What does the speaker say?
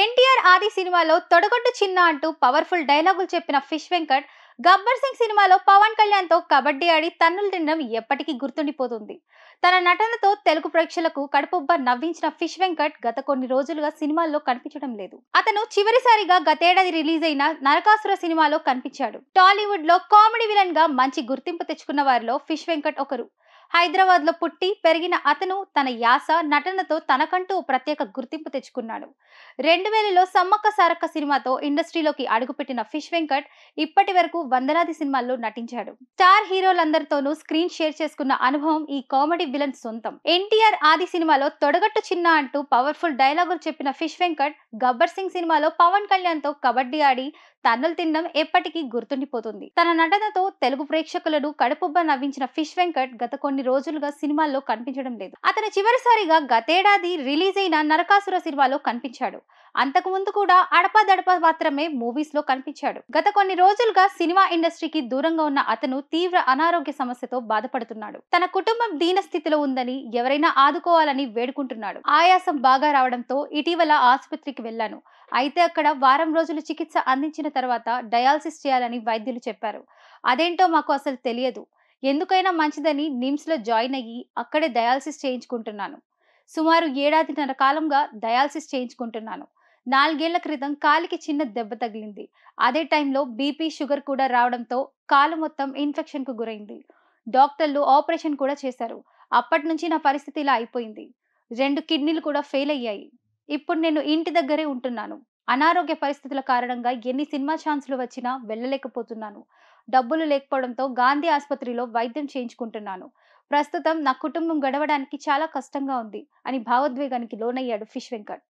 ఎన్టీఆర్ ఆది సినిమాలో తొడగొట్టు చిన్న అంటూ పవర్ఫుల్ డైలాగులు చెప్పిన ఫిష్ వెంకట్ గబ్బర్ సింగ్ సినిమాలో పవన్ కళ్యాణ్ తో కబడ్డీ ఆడి తన్నులు తినడం ఎప్పటికీ గుర్తుండిపోతుంది తన నటనతో తెలుగు ప్రేక్షకులకు కడుపుబ్బ నవ్వించిన ఫిష్ వెంకట్ గత కొన్ని రోజులుగా సినిమాల్లో కనిపించడం లేదు అతను చివరిసారిగా గతేడాది రిలీజ్ అయిన నరకాసుర సినిమాలో కనిపించాడు టాలీవుడ్ లో కామెడీ విలన్ గా మంచి గుర్తింపు తెచ్చుకున్న వారిలో ఫిష్ వెంకట్ ఒకరు హైదరాబాద్ లో పుట్టి పెరిగిన అతను తన యాస నటనతో తనకంటూ ప్రత్యేక గుర్తింపు తెచ్చుకున్నాడు రెండు వేలలో సమ్మక్క సారక్క సినిమాతో ఇండస్ట్రీలోకి అడుగుపెట్టిన ఫిష్ వెంకట్ ఇప్పటి వరకు వందలాది సినిమాల్లో నటించాడు స్టార్ హీరోలందరితోనూ స్క్రీన్ షేర్ చేసుకున్న అనుభవం ఈ కామెడీ విలన్ సొంతం ఎన్టీఆర్ ఆది సినిమాలో తొడగట్టు చిన్న అంటూ పవర్ఫుల్ డైలాగులు చెప్పిన ఫిష్ వెంకట్ గబ్బర్ సింగ్ సినిమాలో పవన్ కళ్యాణ్ తో కబడ్డీ ఆడి తన్నులు తినడం ఎప్పటికీ గుర్తుండిపోతుంది తన నటనతో తెలుగు ప్రేక్షకులను కడుపుబ్బ నవ్వించిన ఫిష్ వెంకట్ గత కొన్ని కొన్ని రోజులుగా సినిమాల్లో కనిపించడం లేదు అతను చివరిసారిగా గతేడాది రిలీజ్ అయిన నరకాసుర సినిమాలో కనిపించాడు అంతకు ముందు కూడా అడపదడప మాత్రమే మూవీస్ లో కనిపించాడు గత కొన్ని రోజులుగా సినిమా ఇండస్ట్రీకి దూరంగా ఉన్న అతను తీవ్ర అనారోగ్య సమస్యతో బాధపడుతున్నాడు తన కుటుంబం దీన స్థితిలో ఉందని ఎవరైనా ఆదుకోవాలని వేడుకుంటున్నాడు ఆయాసం బాగా రావడంతో ఇటీవల ఆసుపత్రికి వెళ్ళాను అయితే అక్కడ వారం రోజులు చికిత్స అందించిన తర్వాత డయాలసిస్ చేయాలని వైద్యులు చెప్పారు అదేంటో మాకు అసలు తెలియదు ఎందుకైనా మంచిదని నిమ్స్లో జాయిన్ అయ్యి అక్కడే డయాలసిస్ చేయించుకుంటున్నాను సుమారు ఏడాదిన్నర కాలంగా డయాలసిస్ చేయించుకుంటున్నాను నాలుగేళ్ల క్రితం కాలికి చిన్న దెబ్బ తగిలింది అదే టైంలో బీపీ షుగర్ కూడా రావడంతో కాలు మొత్తం ఇన్ఫెక్షన్కు గురైంది డాక్టర్లు ఆపరేషన్ కూడా చేశారు అప్పటి నుంచి నా పరిస్థితి ఇలా అయిపోయింది రెండు కిడ్నీలు కూడా ఫెయిల్ అయ్యాయి ఇప్పుడు నేను ఇంటి దగ్గరే ఉంటున్నాను అనారోగ్య పరిస్థితుల కారణంగా ఎన్ని సినిమా ఛాన్సులు వచ్చినా వెళ్ళలేకపోతున్నాను డబ్బులు లేకపోవడంతో గాంధీ ఆసుపత్రిలో వైద్యం చేయించుకుంటున్నాను ప్రస్తుతం నా కుటుంబం గడవడానికి చాలా కష్టంగా ఉంది అని భావోద్వేగానికి లోనయ్యాడు ఫిష్ వెంకట్